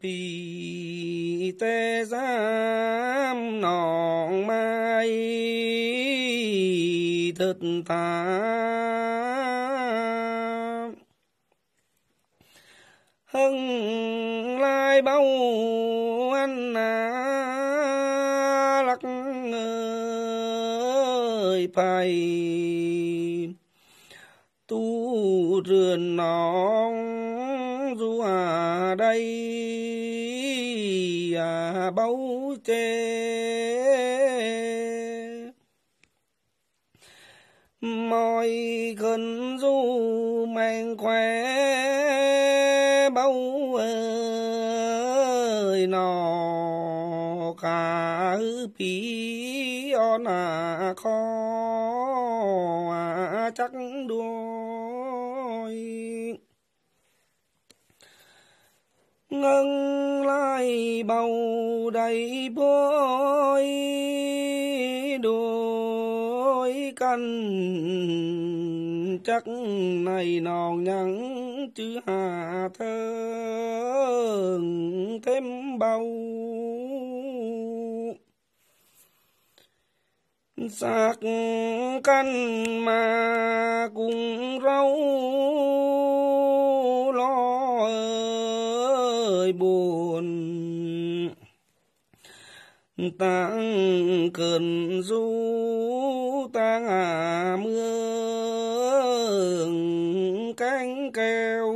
tỳ tê giám nòng mai thật thà hưng lai bao anh à lắc ơi phải tu rườn nòng du à đây à bấu chê mọi gần du mang khỏe bấu ơi nọ cả phí on à khó à chắc đua ngân lai bầu đầy bối đôi canh chắc này nòn nhắn chữ hà thơ thêm bầu sạc canh mà cùng rau tăng cơn du tăng à mưa cánh keo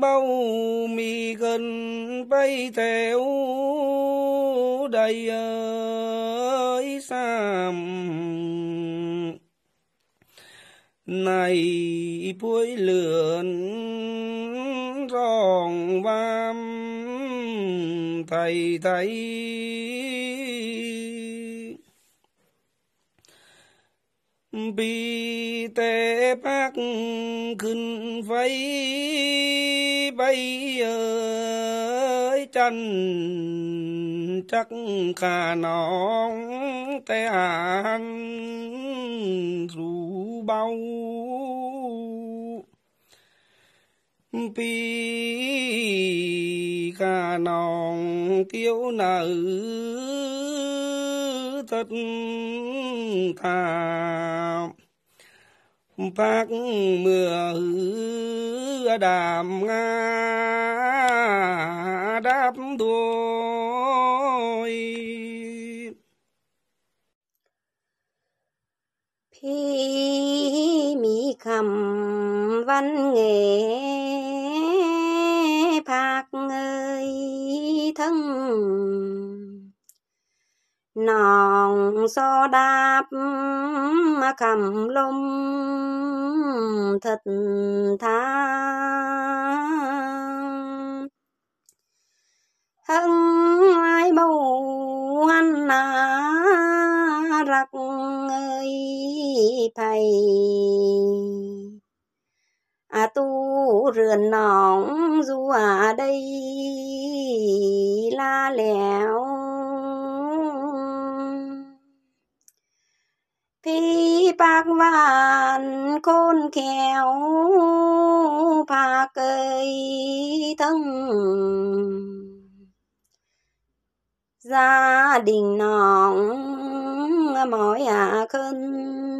bao mi gần bay theo đầy ơi sam này cuối lượn ròng vam thầy thấy bi tế bác khinh phấy bay ơi chân chắc khả nón té hàn rủ bao bi ca nòng kiếu nở thật thà bác mưa đàm nga đáp đuôi thi mi khẩm văn nghệ phạc ơi thân nòng so đáp khẩm lông thật thà pay à, tu rườn nóng du à đây la lẻo phi bạc vạn côn kéo bạc cây thân gia đình nóng mỏi à khân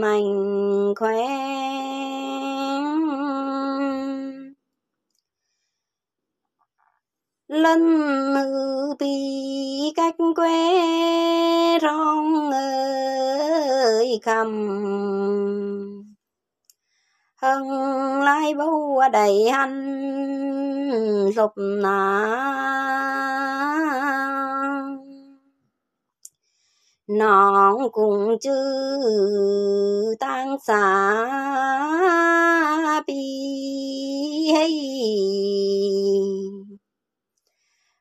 mạnh khỏe lân nữ bị cách quê rong ơi cầm hưng lai bâu à đầy anh lục nà nón cùng chữ tăng xá bi hay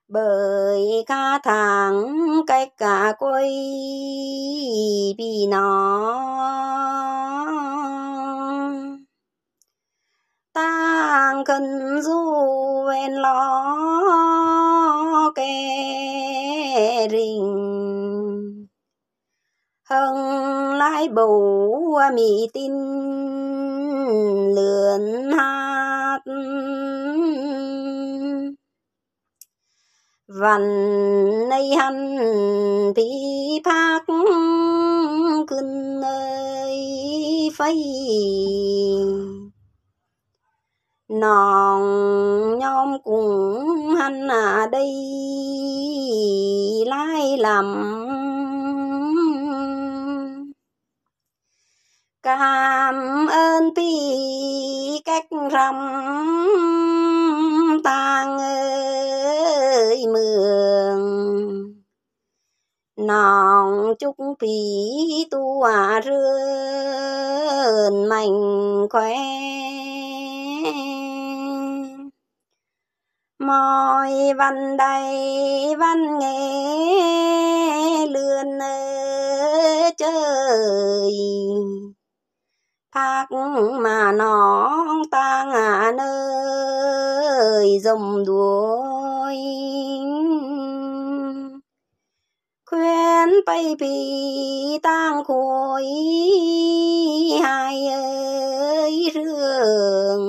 bởi cả thẳng cách cả quay bị nó tang cần du ven lo kè rình ân lai bầu mỹ tin lượn hát vần nay hăn thị phác cưng nơi phây nòng nhóm cùng hăn à đây lai lầm cảm ơn tí cách rằm tang ơi mường nòng chúc phí tu hòa rươn mạnh khỏe mọi văn đầy văn nghệ lươn trời ác mà nó ta ngã nơi dòng đuôi khuyên bay bị tang khối hai ơi rương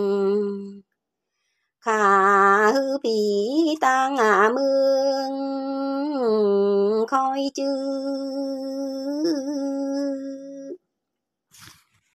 khả hư bị tang ngã mương khói chưa